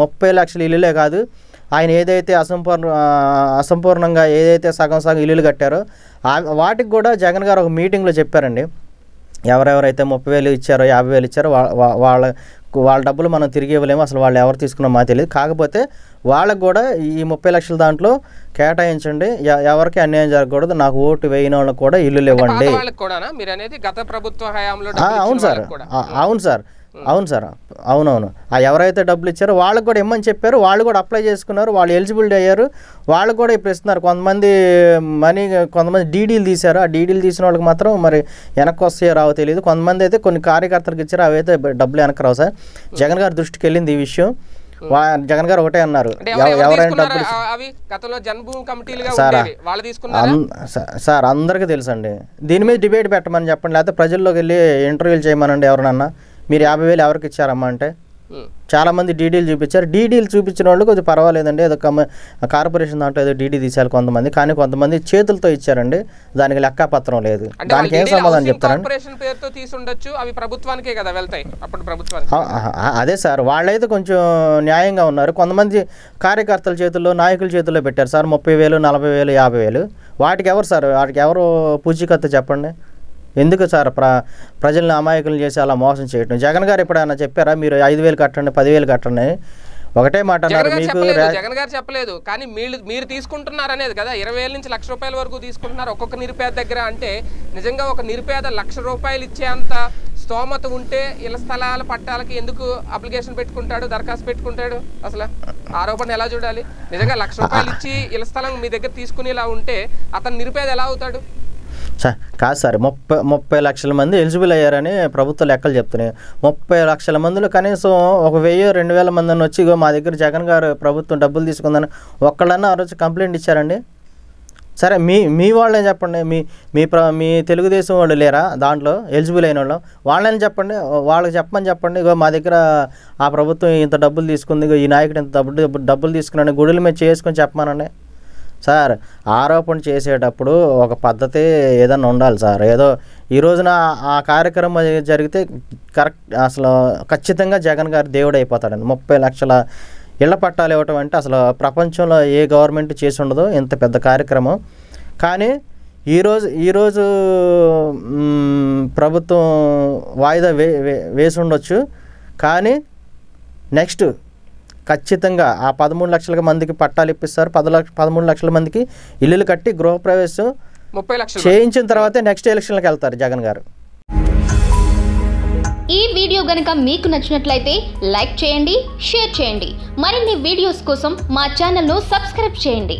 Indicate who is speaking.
Speaker 1: ముప్పై లక్షల ఇల్లులే కాదు ఆయన ఏదైతే అసంపూర్ణ అసంపూర్ణంగా ఏదైతే సగం సగం ఇల్లులు కట్టారో వాటికి కూడా జగన్ గారు ఒక మీటింగ్లో చెప్పారండి ఎవరెవరైతే ముప్పై వేలు ఇచ్చారో యాభై వేలు ఇచ్చారో వాళ్ళ వాళ్ళ డబ్బులు మనం తిరిగి ఇవ్వలేము అసలు వాళ్ళు ఎవరు తీసుకున్నా మాకు తెలియదు కాకపోతే వాళ్ళకు కూడా ఈ ముప్పై లక్షల దాంట్లో కేటాయించండి ఎవరికి అన్యాయం జరగకూడదు నాకు ఓటు వేయని వాళ్ళకి కూడా ఇల్లులు ఇవ్వండి అవును సార్ అవును సార్ అవును సార్ అవునవును ఆ ఎవరైతే డబ్బులు ఇచ్చారో వాళ్ళకి కూడా ఇమ్మని చెప్పారు వాళ్ళు కూడా అప్లై చేసుకున్నారు వాళ్ళు ఎలిజిబిలిటీ అయ్యారు వాళ్ళు కూడా ఇప్పుడు ఇస్తున్నారు కొంతమంది మనీ కొంతమంది డీడీలు తీశారు ఆ డీడీలు తీసిన వాళ్ళకి మాత్రం మరి వెనక్కి వస్తాయో రావో తెలియదు కొంతమంది అయితే కొన్ని కార్యకర్తలకు ఇచ్చారు అవైతే డబ్బులు వెనక్కి రావు సార్ జగన్ గారి దృష్టికి వెళ్ళింది ఈ విషయం జగన్ గారు ఒకటే అన్నారు ఎవరైనా సార్ అందరికీ తెలుసండి దీని మీద డిబేట్ పెట్టమని చెప్పండి లేకపోతే ప్రజల్లోకి వెళ్ళి ఇంటర్వ్యూలు చేయమనండి ఎవరినన్నా మీరు యాభై వేలు ఎవరికి ఇచ్చారమ్మా అంటే చాలామంది డీడీలు చూపించారు డీడీలు చూపించిన వాళ్ళు కొంచెం పర్వాలేదండి ఏదో కార్పొరేషన్ దాంట్లో ఏదో డీడీ తీసారు కొంతమంది కానీ కొంతమంది చేతులతో ఇచ్చారండి దానికి లెక్క పత్రం లేదు దానికి ఏం సమాధానం చెప్తారండి అదే సార్ వాళ్ళైతే కొంచెం న్యాయంగా ఉన్నారు కొంతమంది కార్యకర్తల చేతుల్లో నాయకుల చేతుల్లో పెట్టారు సార్ ముప్పై వేలు నలభై వేలు యాభై వేలు వాటికి ఎవరు సార్ వాటికి ఎవరు పూచీకత్తు చెప్పండి ఎందుకు సార్ ప్ర ప్రజలను అమాయకులు చేసి అలా మోసం చేయటం జగన్ గారు ఎప్పుడైనా చెప్పారా మీరు ఐదు వేలు కట్టండి పదివేలు కట్టండి ఒకటే మాట జగన్
Speaker 2: గారు చెప్పలేదు కానీ మీరు మీరు తీసుకుంటున్నారు అనేది కదా ఇరవై వేల నుంచి లక్ష రూపాయల వరకు తీసుకుంటున్నారు ఒక్కొక్క నిరుపేద దగ్గర అంటే నిజంగా ఒక నిరుపేద లక్ష రూపాయలు ఇచ్చేంత స్తోమత ఉంటే ఇళ్ళ స్థలాల పట్టాలకి ఎందుకు అప్లికేషన్ పెట్టుకుంటాడు దరఖాస్తు పెట్టుకుంటాడు అసలు ఆరోపణ ఎలా చూడాలి నిజంగా లక్ష రూపాయలు ఇచ్చి ఇళ్ళ స్థలం మీ దగ్గర తీసుకునేలా ఉంటే అతను నిరుపేద ఎలా అవుతాడు
Speaker 1: కాదు సార్ ముప్పై ముప్పై లక్షల మంది ఎలిజిబుల్ అయ్యారని ప్రభుత్వ లెక్కలు చెప్తున్నాయి ముప్పై లక్షల మందిలో కనీసం ఒక వెయ్యి రెండు వేల మందిని వచ్చి మా దగ్గర జగన్ గారు ప్రభుత్వం డబ్బులు తీసుకుందని ఒక్కళ్ళన్నా ఆ రోజు కంప్లైంట్ ఇచ్చారండి సరే మీ మీ వాళ్ళని చెప్పండి మీ మీ ప్ర మీ తెలుగుదేశం వాళ్ళు లేరా దాంట్లో ఎలిజిబుల్ అయిన వాళ్ళు వాళ్ళని చెప్పండి వాళ్ళకి చెప్పమని చెప్పండి ఇగో మా దగ్గర ఆ ప్రభుత్వం ఇంత డబ్బులు తీసుకుంది ఈ నాయకుడు ఇంత డబ్బులు డబ్బులు తీసుకున్నాను గుడులు మేము చేసుకొని చెప్పమానండి సార్ ఆరోపణ చేసేటప్పుడు ఒక పద్ధతి ఏదైనా ఉండాలి సార్ ఏదో ఈ రోజున ఆ కార్యక్రమం జరిగితే కరెక్ట్ అసలు ఖచ్చితంగా జగన్ గారు దేవుడు అయిపోతాడండి ముప్పై లక్షల ఇళ్ల పట్టాలు ఇవ్వటం అంటే అసలు ప్రపంచంలో ఏ గవర్నమెంట్ చేసి ఉండదు ఇంత పెద్ద కార్యక్రమం కానీ ఈరోజు ఈరోజు ప్రభుత్వం వాయిదా వే వేసి ఉండొచ్చు కానీ నెక్స్ట్ ఖచ్చితంగా ఆ పదమూడు లక్షల మందికి పట్టాలు ఇప్పిస్తారు పది లక్ష పదమూడు లక్షల మందికి ఇల్లులు కట్టి గృహప్రవేశం ముప్పై లక్షలు చేయించిన తర్వాతే నెక్స్ట్ ఎలక్షన్లకు వెళ్తారు జగన్ గారు
Speaker 2: ఈ వీడియో గనక మీకు నచ్చినట్లయితే లైక్ చేయండి షేర్ చేయండి మరిన్ని వీడియోస్ కోసం మా ఛానల్ను
Speaker 1: సబ్స్క్రైబ్ చేయండి